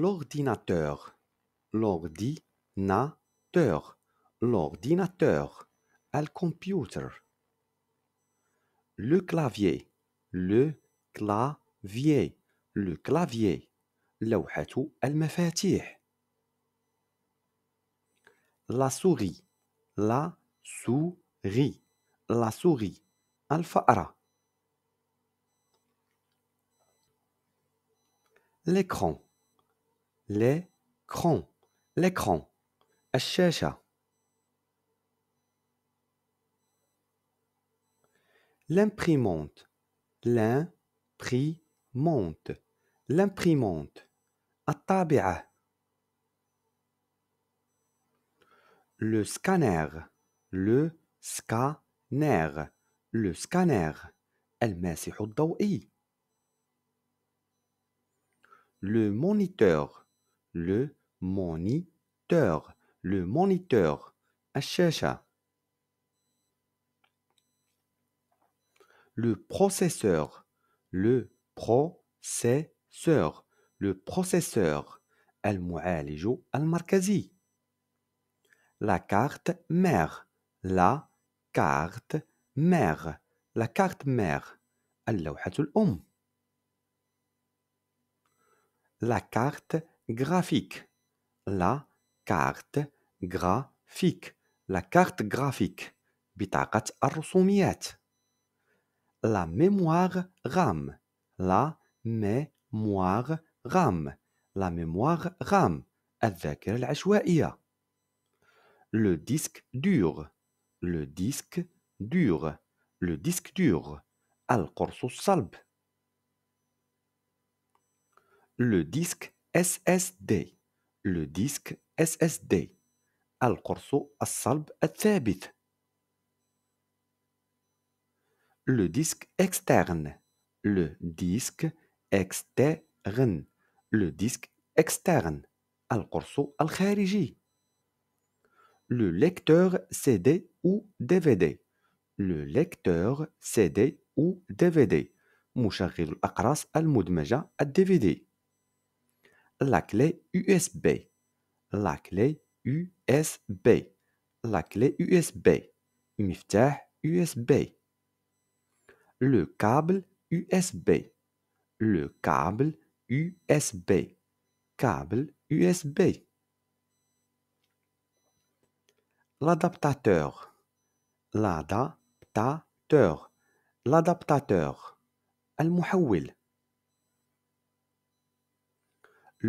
l'ordinateur, l'ordinateur, l'ordinateur, al computer. Le clavier, le clavier, le clavier, fait tirer. La souris, la souris, la souris, ara. L'écran, l'écran, l'écran, L'imprimante, l'imprimante, l'imprimante, tabia. Le scanner, le scanner, le scanner, Le moniteur, le moniteur. Le moniteur. الشاشة. Le processeur. Le processeur. Le processeur. al Markazi. La carte mère. La carte mère. La carte mère. اللوحة um. La carte graphique. La carte graphique. La carte graphique. بطاقة الرسوميات. La mémoire RAM. La mémoire RAM. La mémoire RAM. الذاكرة العشوائية. Le disque dur. Le disque dur. Le disque dur. القرص الصلب. Le disque SSD le disque SSD القرص الصلب الثابت le disque externe le disque externe le disque externe al الخارجي le lecteur CD ou DVD le lecteur CD ou DVD مشغل الأقراص al ou DVD la clé USB, la clé USB, la clé USB, Miftah USB, le câble USB, le câble USB, câble USB. L'adaptateur, l'adaptateur, l'adaptateur, al-muhawil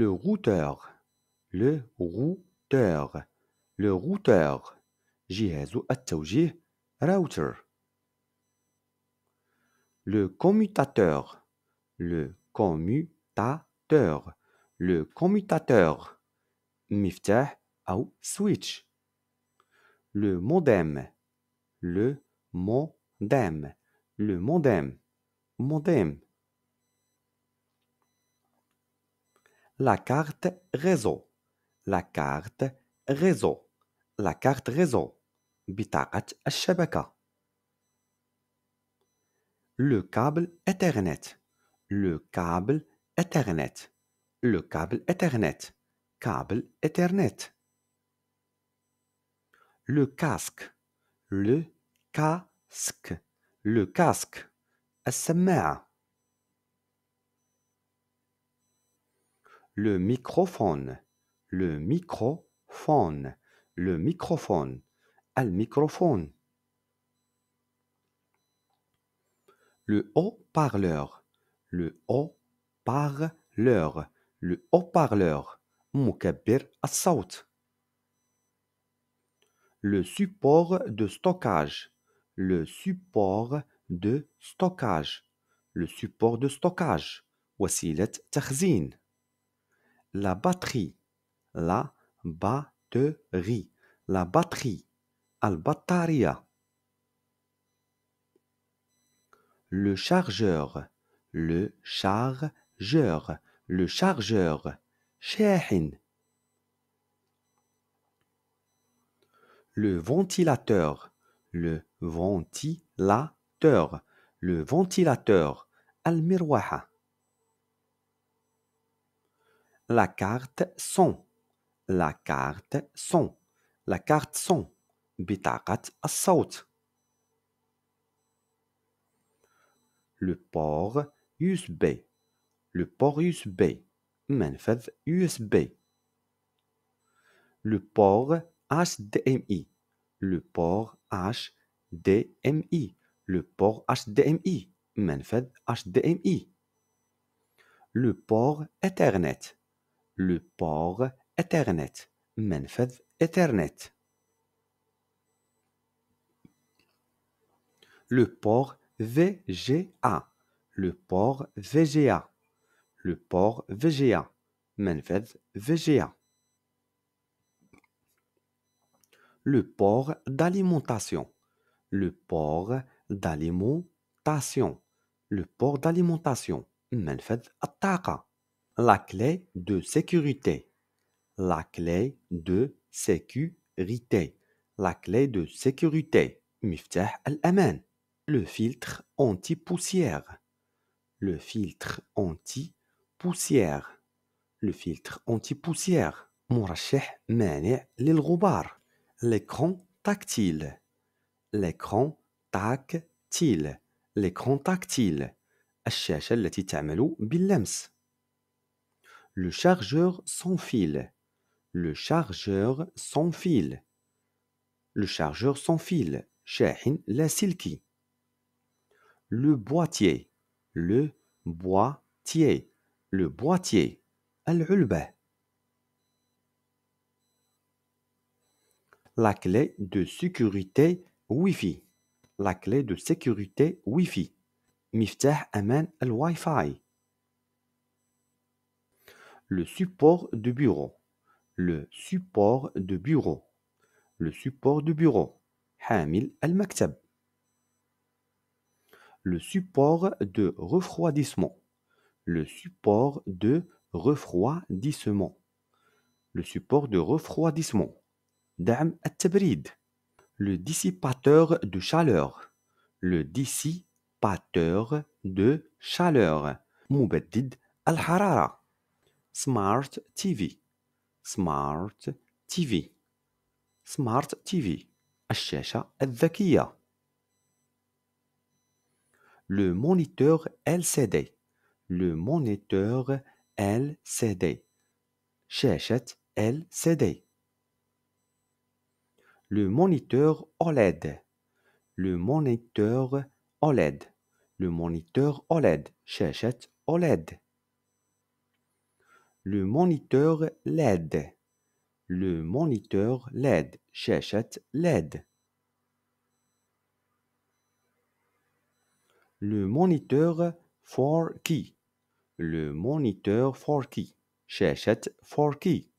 le routeur, le routeur, le routeur. جهاز التوجيه router. Le commutateur, le commutateur, le commutateur. miftah ou switch. Le modem, le modem, le modem, modem. la carte réseau la carte réseau la carte réseau بطاقة الشبكة le câble Ethernet le câble Ethernet le câble Ethernet câble Ethernet le casque le casque le casque السماعة le microphone, le microphone, le microphone, al microphone. Le haut-parleur, le haut-parleur, le haut-parleur, mukabir assaut. Le support de stockage, le support de stockage, le support de stockage, wasilet takhzin la batterie, la batterie, la batterie, al-battaria. Le chargeur, le chargeur, le chargeur, shahin. Le ventilateur, le ventilateur, le ventilateur, al-mirwaha. La carte son. La carte son. La carte son. بطاقة assaut. Le port USB. Le port USB. menfed USB. Le port HDMI. Le port HDMI. Le port HDMI. منفذ HDMI. Le port Ethernet le port Ethernet, منفذ Ethernet. Le port VGA, le port VGA, le port VGA, منفذ VGA. Le port d'alimentation, le port d'alimentation, le port d'alimentation, منفذ الطاقة. La clé de sécurité. La clé de sécurité. La clé de sécurité. al الأمان. Le filtre anti-poussière. Le filtre anti-poussière. Le filtre anti-poussière. مرشح مانع للغبار. L'écran tactile. L'écran tactile. L'écran tactile. الشاشة التي تعمل باللمس. Le chargeur sans fil. Le chargeur sans fil. Le chargeur sans fil. Shahin silky. Le boîtier. Le boîtier. Le boîtier. Al-Ulba. La clé de sécurité Wi-Fi. La clé de sécurité Wi-Fi. Miftah Aman al-Wi-Fi le support de bureau le support de bureau le support de bureau Hamil al-Maktab. le support de refroidissement le support de refroidissement le support de refroidissement دعم التبريد le dissipateur de chaleur le dissipateur de chaleur al-Harara. Smart TV Smart TV Smart TV الشاشة الذكية Le moniteur LCD Le moniteur LCD شاشة LCD Le moniteur OLED Le moniteur OLED Le moniteur OLED شاشة OLED le moniteur LED. Le moniteur LED. شاشة LED. Le moniteur 4 k Le moniteur 4 k شاشة 4 k